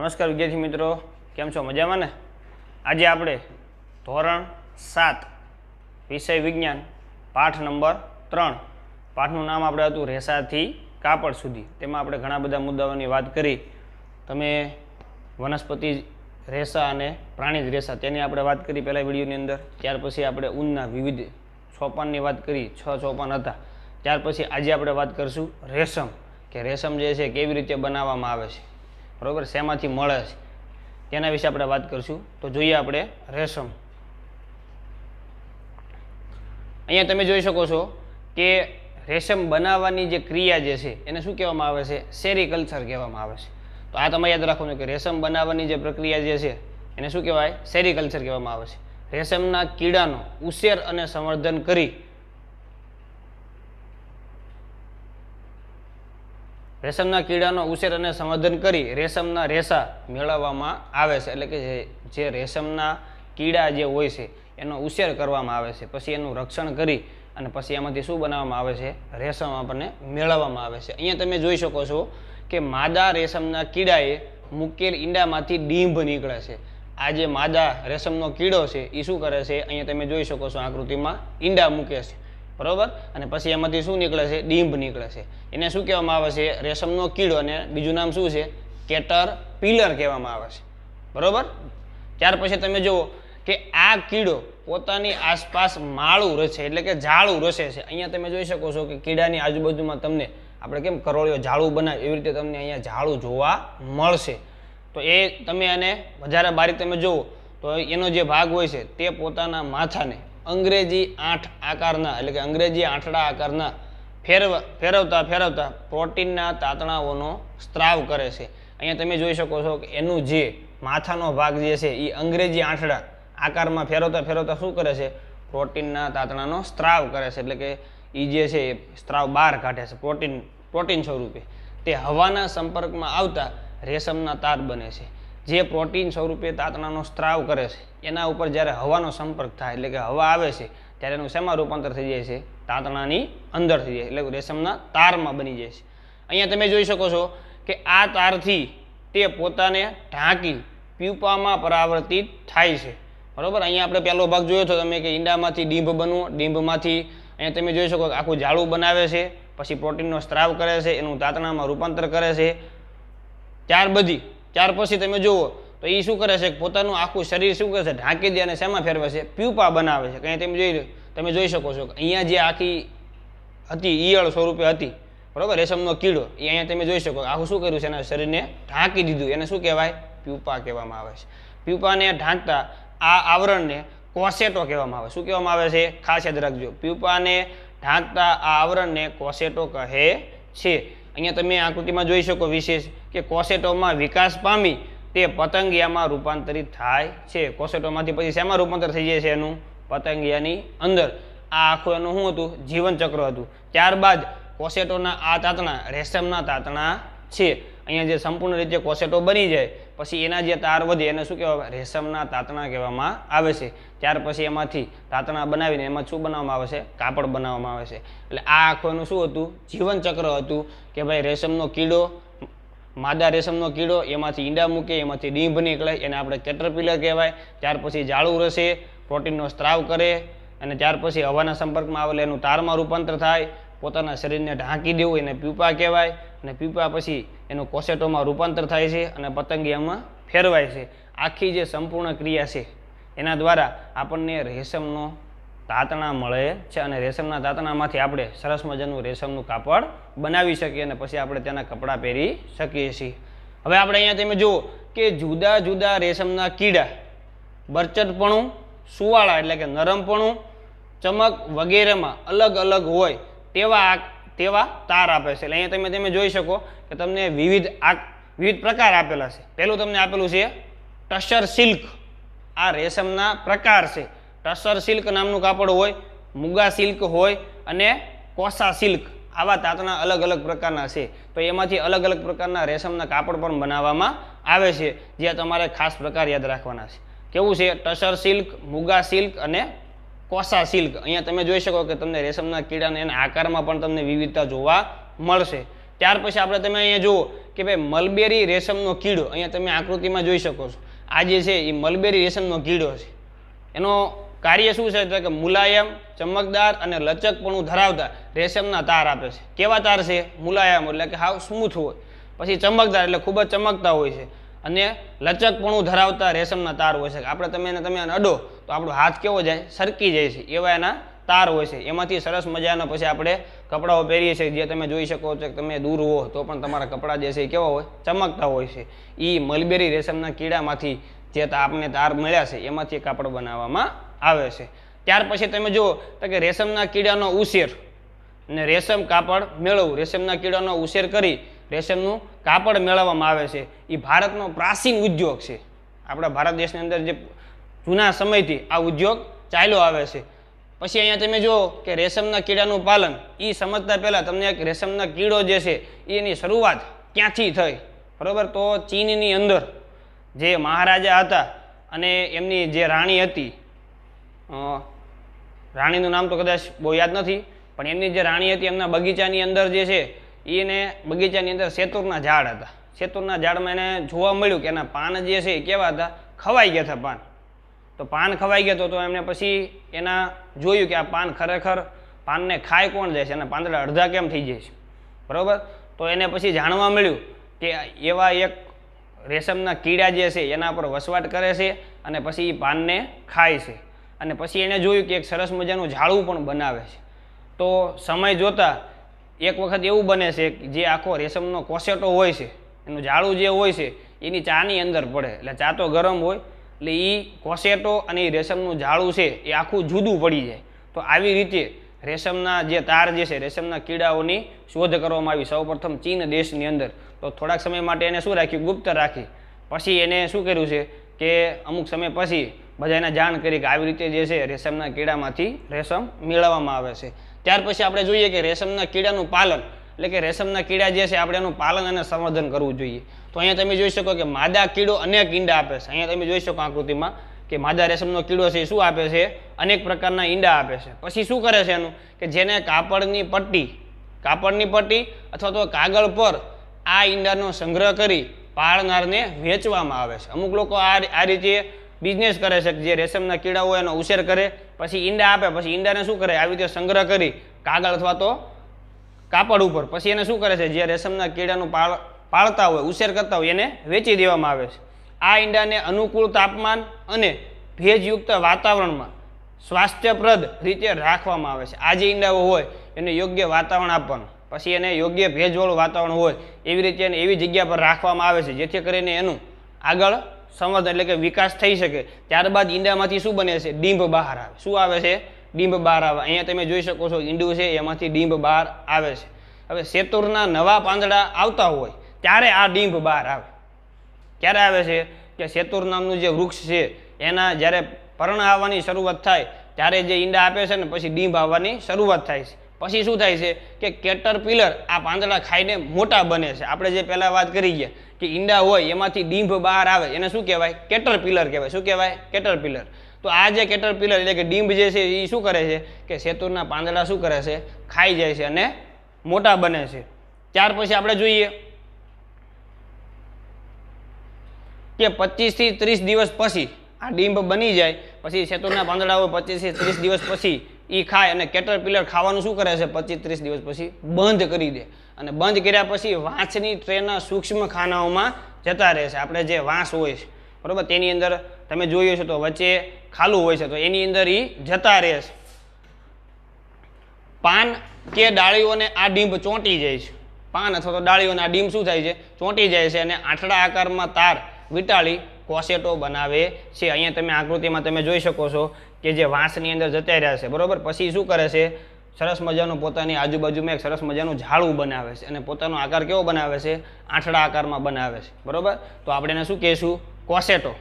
નમસ્કાર વિદ્યાર્થી મિત્રો કેમ છો મજામાં ને આજે આપણે ધોરણ સાત વિષય વિજ્ઞાન પાઠ નંબર ત્રણ પાઠનું નામ આપણે હતું રેસાથી કાપડ સુધી તેમાં આપણે ઘણા બધા મુદ્દાઓની વાત કરી તમે વનસ્પતિ રેસા અને પ્રાણી જ રેસા તેની આપણે વાત કરી પહેલાં વિડીયોની અંદર ત્યાર પછી આપણે ઊનના વિવિધ ચોપાનની વાત કરી છ ચોપાન હતા ત્યાર પછી આજે આપણે વાત કરીશું રેશમ કે રેશમ જે છે કેવી રીતે બનાવવામાં આવે છે બરાબર શેમાંથી મળે છે તેના વિશે આપણે વાત કરીશું તો જોઈએ આપણે રેશમ અહીંયા તમે જોઈ શકો છો કે રેશમ બનાવવાની જે ક્રિયા જે છે એને શું કહેવામાં આવે છે સેરિકલ્ચર કહેવામાં આવે છે તો આ તમારે યાદ રાખવાનું કે રેશમ બનાવવાની જે પ્રક્રિયા જે છે એને શું કહેવાય સેરિકલ્ચર કહેવામાં આવે છે રેશમના કીડાનો ઉછેર અને સંવર્ધન કરી રેશમના કીડાનો ઉછેર અને સંવર્ધન કરી રેશમના રેસા મેળવવામાં આવે છે એટલે કે જે રેશમના કીડા જે હોય છે એનો ઉછેર કરવામાં આવે છે પછી એનું રક્ષણ કરી અને પછી એમાંથી શું બનાવવામાં આવે છે રેશમ આપણને મેળવવામાં આવે છે અહીંયા તમે જોઈ શકો છો કે માદા રેશમના કીડાએ મુકેલ ઈંડામાંથી ડીંભ નીકળે છે આ જે માદા રેશમનો કીડો છે એ શું કરે છે અહીંયા તમે જોઈ શકો છો આકૃતિમાં ઈંડા મૂકે છે બરોબર અને પછી એમાંથી શું નીકળે છે ડીંભ નીકળે છે એને શું કહેવામાં આવે છે રેશમનો કીડો અને બીજું નામ શું છે કેટર પિલર કહેવામાં આવે છે બરોબર ત્યાર પછી તમે જુઓ કે આ કીડો પોતાની આસપાસ માળું રચે એટલે કે ઝાડું રસે છે અહીંયા તમે જોઈ શકો છો કે કીડાની આજુબાજુમાં તમને આપણે કેમ કરોળીઓ ઝાડું બનાવે એવી રીતે તમને અહીંયા ઝાડું જોવા મળશે તો એ તમે આને વધારે બારીક તમે જુઓ તો એનો જે ભાગ હોય છે તે પોતાના માથાને અંગ્રેજી આઠ આકારના એટલે કે અંગ્રેજી આઠડા આકારના ફેરવ ફેરવતા ફેરવતા પ્રોટીનના તાતણાઓનો સ્ત્રાવ કરે છે અહીંયા તમે જોઈ શકો છો કે એનું જે માથાનો ભાગ જે છે એ અંગ્રેજી આંઠડા આકારમાં ફેરવતા ફેરવતા શું કરે છે પ્રોટીનના તાતણાનો સ્ત્રાવ કરે છે એટલે કે એ જે છે એ સ્ત્રાવ બહાર કાઢે છે પ્રોટીન પ્રોટીન સ્વરૂપે તે હવાના સંપર્કમાં આવતા રેશમના તાર બને છે જે પ્રોટીન સ્વરૂપે તાતણાનો સ્ત્રાવ કરે છે એના ઉપર જ્યારે હવાનો સંપર્ક થાય એટલે કે હવા આવે છે ત્યારે એનું શેમાં રૂપાંતર થઈ જાય છે તાતણાની અંદર થઈ જાય એટલે રેશમના તારમાં બની જાય છે અહીંયા તમે જોઈ શકો છો કે આ તારથી તે પોતાને ઢાંકી પ્યુપામાં પરાવર્તિત થાય છે બરાબર અહીંયા આપણે પહેલો ભાગ જોયો હતો તમે કે ઈંડામાંથી ડીંભ બનવું ડીંભમાંથી અહીંયા તમે જોઈ શકો કે આખું ઝાડું બનાવે છે પછી પ્રોટીનનો સ્ત્રાવ કરે છે એનું તાતણામાં રૂપાંતર કરે છે ત્યાર બધી ત્યાર પછી તમે જુઓ તો એ શું કરે છે પોતાનું આખું શરીર શું કરે છે ઢાંકી દે અને શેમાં ફેરવે છે પ્યુપા બનાવે છે કંઈ તમે જોઈ તમે જોઈ શકો છો અહીંયા જે આખી હતી ઈયળ સ્વરૂપે હતી બરાબર રેશમનો કીડો એ અહીંયા તમે જોઈ શકો આખું શું કર્યું છે એના શરીરને ઢાંકી દીધું એને શું કહેવાય પ્યુપા કહેવામાં આવે છે પ્યુપાને ઢાંકતા આ આવરણને કોસેટો કહેવામાં આવે શું કહેવામાં આવે છે ખાસ યાદ રાખજો પ્યુપાને ઢાંકતા આ આવરણને કોસેટો કહે છે અહીંયા તમે આકૃતિમાં જોઈ શકો વિશેષ કે કોસેટોમાં વિકાસ પામી તે પતંગિયામાં રૂપાંતરિત થાય છે કોસેટોમાંથી પછી શેમાં રૂપાંતર થઈ જાય છે એનું પતંગિયાની અંદર આ આખું એનું શું હતું જીવનચક્ર હતું ત્યારબાદ કોસેટોના આ તાંતણા રેશમના તાંતણા છે અહીંયા જે સંપૂર્ણ રીતે કોસેટો બની જાય પછી એના જે તાર વધે એને શું કહેવાય રેશમના તાતણા કહેવામાં આવે છે ત્યાર પછી એમાંથી તાતણા બનાવીને એમાં શું બનાવવામાં આવે છે કાપડ બનાવવામાં આવે છે એટલે આ આખોનું શું હતું જીવનચક્ર હતું કે ભાઈ રેશમનો કીડો માદા રેશમનો કીડો એમાંથી ઈંડા મૂકે એમાંથી ડીંભ નીકળે એને આપણે કેટરપિલર કહેવાય ત્યાર પછી જાળું રસે પ્રોટીનનો સ્ત્રાવ કરે અને ત્યાર પછી હવાના સંપર્કમાં આવેલા એનું તારમાં રૂપાંતર થાય પોતાના શરીરને ઢાંકી દેવું એને પ્યુપા કહેવાય અને પીપળા પછી એનું કોસેટોમાં રૂપાંતર થાય છે અને પતંગિયામાં ફેરવાય છે આખી જે સંપૂર્ણ ક્રિયા છે એના દ્વારા આપણને રેશમનો તાતણા મળે છે અને રેશમના તાતણામાંથી આપણે સરસ મજાનું રેશમનું કાપડ બનાવી શકીએ અને પછી આપણે તેના કપડાં પહેરી શકીએ છીએ હવે આપણે અહીંયા તમે જુઓ કે જુદા જુદા રેશમના કીડા બરચટપણું સુવાળા એટલે કે નરમપણું ચમક વગેરેમાં અલગ અલગ હોય તેવા તેવા તાર આપે છે એટલે અહીંયા તમે તમે જોઈ શકો કે તમને વિવિધ વિવિધ પ્રકાર આપેલા છે પહેલું તમને આપેલું છે ટસર સિલ્ક આ રેશમના પ્રકાર છે ટસર સિલ્ક નામનું કાપડ હોય મુગા સિલ્ક હોય અને કોસા સિલ્ક આવા તાંતના અલગ અલગ પ્રકારના છે તો એમાંથી અલગ અલગ પ્રકારના રેશમના કાપડ પણ બનાવવામાં આવે છે જે તમારે ખાસ પ્રકાર યાદ રાખવાના છે કેવું છે ટસર સિલ્ક મુગા સિલ્ક અને કોસા સિલ્ક અહીંયા તમે જોઈ શકો કે તમને રેશમના કીડાને એના આકારમાં પણ તમને વિવિધતા જોવા મળશે ત્યાર પછી આપણે તમે અહીંયા જુઓ કે ભાઈ મલબેરી રેશમનો કીડો અહીંયા તમે આકૃતિમાં જોઈ શકો છો આ જે છે એ મલબેરી રેશમનો કીડો છે એનો કાર્ય શું છે તો કે મુલાયમ ચમકદાર અને લચકપણું ધરાવતા રેશમના તાર આપે છે કેવા તાર છે મુલાયમ એટલે કે હાવ સ્મૂથ હોય પછી ચમકદાર એટલે ખૂબ જ ચમકતા હોય છે અને લચકપણું ધરાવતા રેશમના તાર હોય છે આપણે તમે એને તમે અડો તો આપણો હાથ કેવો જાય સરકી જાય છે એવા એના તાર હોય છે એમાંથી સરસ મજાના પછી આપણે કપડાઓ પહેરીએ છીએ જે તમે જોઈ શકો છો કે તમે દૂર હો તો પણ તમારા કપડાં જે છે એ કેવા હોય ચમકતા હોય છે એ મલબેરી રેશમના કીડામાંથી જે આપણને તાર મળ્યા છે એમાંથી કાપડ બનાવવામાં આવે છે ત્યાર પછી તમે જુઓ તો કે રેશમના કીડાનો ઉછેર અને રેશમ કાપડ મેળવવું રેશમના કીડાનો ઉછેર કરી રેશમનું કાપડ મેળવવામાં આવે છે એ ભારતનો પ્રાચીન ઉદ્યોગ છે આપણા ભારત દેશની અંદર જે જૂના સમયથી આ ઉદ્યોગ ચાલ્યો આવે છે પછી અહીંયા તમે જુઓ કે રેશમના કીડાનું પાલન એ સમજતા પહેલાં તમને એક રેશમના કીડો જે છે એની શરૂઆત ક્યાંથી થઈ બરાબર તો ચીનની અંદર જે મહારાજા હતા અને એમની જે રાણી હતી રાણીનું નામ તો કદાચ બહુ યાદ નથી પણ એમની જે રાણી હતી એમના બગીચાની અંદર જે છે એને બગીચાની અંદર સેતુરના ઝાડ હતા સેતુરના ઝાડમાં એને જોવા મળ્યું કે એના પાન જે છે એ કેવા હતા ખવાઈ ગયા હતા પાન તો પાન ખવાઈ ગયા તો એમને પછી એના જોયું કે આ પાન ખરેખર પાનને ખાય કોણ જાય છે અને પાંદડા અડધા કેમ થઈ જાય છે બરાબર તો એને પછી જાણવા મળ્યું કે એવા એક રેશમના કીડા જે છે એના પર વસવાટ કરે છે અને પછી એ પાનને ખાય છે અને પછી એણે જોયું કે એક સરસ મજાનું ઝાડવું પણ બનાવે છે તો સમય જોતાં એક વખત એવું બને છે જે આખો રેશમનો કોસેટો હોય છે એનું જાળું જે હોય છે એની ચાની અંદર પડે એટલે ચા તો ગરમ હોય એટલે એ કોસેટો અને એ રેશમનું જાળું છે એ આખું જુદું પડી જાય તો આવી રીતે રેશમના જે તાર જે છે રેશમના કીડાઓની શોધ કરવામાં આવી સૌપ્રથમ ચીન દેશની અંદર તો થોડાક સમય માટે એને શું રાખ્યું ગુપ્ત રાખી પછી એને શું કર્યું છે કે અમુક સમય પછી બધાને જાણ કરી કે આવી રીતે જે છે રેશમના કીડામાંથી રેશમ મેળવવામાં આવે છે ત્યાર પછી આપણે જોઈએ કે રેશમના કીડાનું પાલન એટલે કે રેશમના કીડા જે છે આપણે એનું પાલન અને સંવર્ધન કરવું જોઈએ તો અહીંયા તમે જોઈ શકો કે માદા કીડો અનેક ઈંડા આપે છે અહીંયા તમે જોઈ શકો આકૃતિમાં કે માદા રેશમનો કીડો છે એ શું આપે છે અનેક પ્રકારના ઈંડા આપે છે પછી શું કરે છે એનું કે જેને કાપડની પટ્ટી કાપડની પટ્ટી અથવા તો કાગળ પર આ ઈંડાનો સંગ્રહ કરી પાળનારને વેચવામાં આવે છે અમુક લોકો આ આ રીતે બિઝનેસ કરે છે જે રેશમના કીડાઓ એનો ઉછેર કરે પછી ઈંડા આપે પછી ઈંડાને શું કરે આવી રીતે સંગ્રહ કરી કાગળ અથવા તો કાપડ ઉપર પછી એને શું કરે છે જે રેશમના કીડાનું પાળ પાળતા હોય ઉછેર કરતા હોય એને વેચી દેવામાં આવે છે આ ઈંડાને અનુકૂળ તાપમાન અને ભેજયુક્ત વાતાવરણમાં સ્વાસ્થ્યપ્રદ રીતે રાખવામાં આવે છે આ જે ઈંડાઓ હોય એને યોગ્ય વાતાવરણ આપવાનું પછી એને યોગ્ય ભેજવાળું વાતાવરણ હોય એવી રીતે એને એવી જગ્યા પર રાખવામાં આવે છે જેથી કરીને એનું આગળ સંવર્ધન એટલે કે વિકાસ થઈ શકે ત્યારબાદ ઈંડામાંથી શું બને છે ડીંભ બહાર આવે શું આવે છે ડીંભ બહાર આવે અહીંયા તમે જોઈ શકો છો ઈંડું છે એમાંથી ડીંભ બહાર આવે છે હવે સેતુરના નવા પાંદડા આવતા હોય ત્યારે આ ડીંભ બહાર આવે ક્યારે આવે છે કે શેતુર નામનું જે વૃક્ષ છે એના જ્યારે પર્ણ આવવાની શરૂઆત થાય ત્યારે જે ઈંડા આપે છે ને પછી ડીંભ આવવાની શરૂઆત થાય છે પછી શું થાય છે કે કેટરપિલર આ પાંદડા ખાઈને મોટા બને છે આપણે જે પહેલાં વાત કરી ગયા કે ઈંડા હોય એમાંથી ડીંભ બહાર આવે એને શું કહેવાય કેટરપિલર કહેવાય શું કહેવાય કેટરપિલર તો આ જે પિલર એટલે કે ડીંભ જે છે એ શું કરે છે કે સેતુરના પાંદડા શું કરે છે ખાઈ જાય છે અને મોટા બને છે ત્યાર પછી આપણે જોઈએ કે પચીસથી ત્રીસ દિવસ પછી આ ડીંભ બની જાય પછી શેતુરના પાંદડાઓ પચીસથી ત્રીસ દિવસ પછી એ ખાય અને પિલર ખાવાનું શું કરે છે પચીસ ત્રીસ દિવસ પછી બંધ કરી દે અને બંધ કર્યા પછી વાંસની ટ્રેના સૂક્ષ્મ ખાનાઓમાં જતા રહેશે આપણે જે વાંસ હોય છે બરાબર તેની અંદર તમે જોયું છો તો વચ્ચે ખાલું હોય છે તો એની અંદર એ જતા રહેશે પાન કે ડાળીઓને આ ડીંભ ચોંટી જાય છે પાન અથવા તો ડાળીઓને આ ડીંભ શું થાય છે ચોંટી જાય છે અને આઠડા આકારમાં તાર વીંટાળી કોસેટો બનાવે છે અહીંયા તમે આકૃતિમાં તમે જોઈ શકો છો કે જે વાંસની અંદર જતા રહ્યા છે બરાબર પછી શું કરે છે સરસ મજાનું પોતાની આજુબાજુમાં એક સરસ મજાનું ઝાડું બનાવે છે અને પોતાનો આકાર કેવો બનાવે છે આંઠડા આકારમાં બનાવે છે બરાબર તો આપણે એને શું કહેશું કોસેટો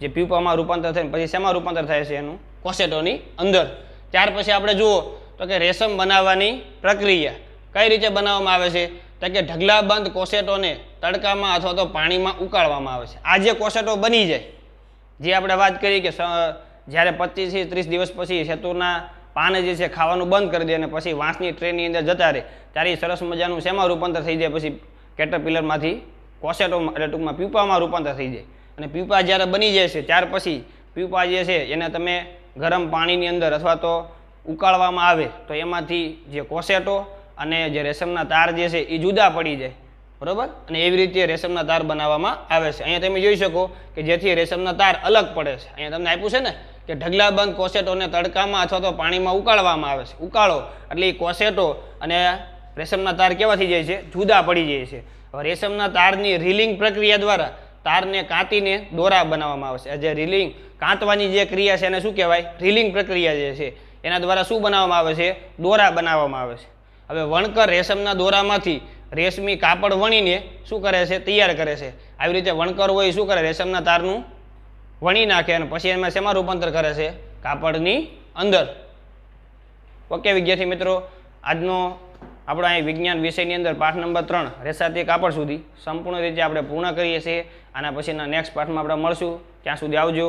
જે પ્યુપામાં રૂપાંતર થાય પછી શેમાં રૂપાંતર થાય છે એનું કોસેટોની અંદર ત્યાર પછી આપણે જુઓ તો કે રેશમ બનાવવાની પ્રક્રિયા કઈ રીતે બનાવવામાં આવે છે તો કે ઢગલાબંધ કોસેટોને તડકામાં અથવા તો પાણીમાં ઉકાળવામાં આવે છે આ જે કોસેટો બની જાય જે આપણે વાત કરી કે જ્યારે પચીસથી ત્રીસ દિવસ પછી સેતુના પાન જે છે ખાવાનું બંધ કરી દે અને પછી વાંસની ટ્રેનની અંદર જતા રહે ત્યારે સરસ મજાનું શેમાં રૂપાંતર થઈ જાય પછી કેટરપિલરમાંથી કોસેટો એટલે ટૂંકમાં પીપામાં રૂપાંતર થઈ જાય અને પીપા જ્યારે બની જાય છે ત્યાર પછી પીપા જે છે એને તમે ગરમ પાણીની અંદર અથવા તો ઉકાળવામાં આવે તો એમાંથી જે કોસેટો અને જે રેશમના તાર જે છે એ જુદા પડી જાય બરાબર અને એવી રીતે રેશમના તાર બનાવવામાં આવે છે અહીંયા તમે જોઈ શકો કે જેથી રેશમના તાર અલગ પડે છે અહીંયા તમને આપ્યું છે ને કે ઢગલાબંધ કોસેટોને તડકામાં અથવા તો પાણીમાં ઉકાળવામાં આવે છે ઉકાળો એટલે એ કોસેટો અને રેશમના તાર કેવાથી જાય છે જુદા પડી જાય છે હવે રેશમના તારની રીલિંગ પ્રક્રિયા દ્વારા તારને કાંતીને દોરા બનાવવામાં આવશે છે જે રીલિંગ કાંતવાની જે ક્રિયા છે એને શું કહેવાય રીલિંગ પ્રક્રિયા જે છે એના દ્વારા શું બનાવવામાં આવે છે દોરા બનાવવામાં આવે છે હવે વણકર રેશમના દોરામાંથી રેશમી કાપડ વણીને શું કરે છે તૈયાર કરે છે આવી રીતે વણકર હોય શું કરે રેશમના તારનું વણી નાખે અને પછી એમાં શેમાં રૂપાંતર કરે છે કાપડની અંદર ઓકે વિદ્યાર્થી મિત્રો આજનો આપણો અહીં વિજ્ઞાન વિષયની અંદર પાઠ નંબર ત્રણ રેસાથી કાપડ સુધી સંપૂર્ણ રીતે આપણે પૂર્ણ કરીએ છીએ આના પછીના નેક્સ્ટ પાઠમાં આપણે મળશું ત્યાં સુધી આવજો